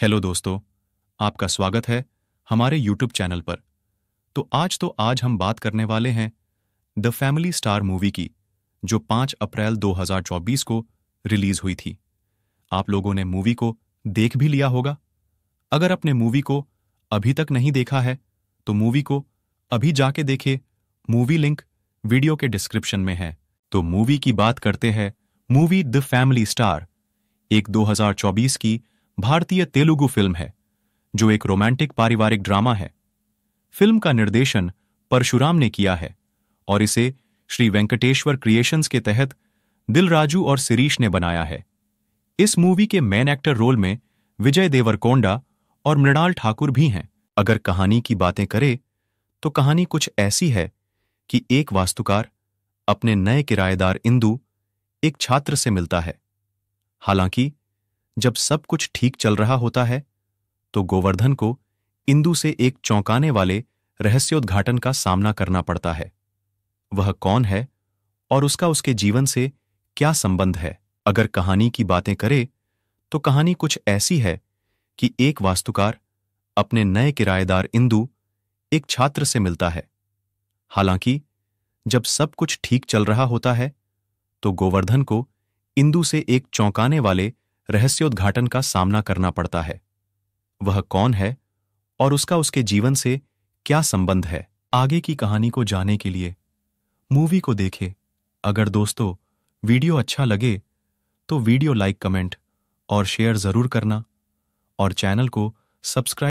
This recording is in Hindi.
हेलो दोस्तों आपका स्वागत है हमारे यूट्यूब चैनल पर तो आज तो आज हम बात करने वाले हैं द फैमिली स्टार मूवी की जो 5 अप्रैल 2024 को रिलीज हुई थी आप लोगों ने मूवी को देख भी लिया होगा अगर अपने मूवी को अभी तक नहीं देखा है तो मूवी को अभी जाके देखे मूवी लिंक वीडियो के डिस्क्रिप्शन में है तो मूवी की बात करते हैं मूवी द फैमिली स्टार एक 2024 की भारतीय तेलुगु फिल्म है जो एक रोमांटिक पारिवारिक ड्रामा है फिल्म का निर्देशन परशुराम ने किया है और इसे श्री वेंकटेश्वर क्रिएशंस के तहत दिलराजू और सिरीश ने बनाया है इस मूवी के मेन एक्टर रोल में विजय देवरकोंडा और मृणाल ठाकुर भी हैं अगर कहानी की बातें करें तो कहानी कुछ ऐसी है कि एक वास्तुकार अपने नए किराएदार इंदू एक छात्र से मिलता है हालांकि जब सब कुछ ठीक चल रहा होता है तो गोवर्धन को इंदु से एक चौंकाने वाले रहस्योद्घाटन का सामना करना पड़ता है वह कौन है और उसका उसके जीवन से क्या संबंध है अगर कहानी की बातें करें तो कहानी कुछ ऐसी है कि एक वास्तुकार अपने नए किराएदार इंदु एक छात्र से मिलता है हालांकि जब सब कुछ ठीक चल रहा होता है तो गोवर्धन को इंदु से एक चौंकाने वाले रहस्योद्घाटन का सामना करना पड़ता है वह कौन है और उसका उसके जीवन से क्या संबंध है आगे की कहानी को जाने के लिए मूवी को देखें अगर दोस्तों वीडियो अच्छा लगे तो वीडियो लाइक कमेंट और शेयर ज़रूर करना और चैनल को सब्सक्राइब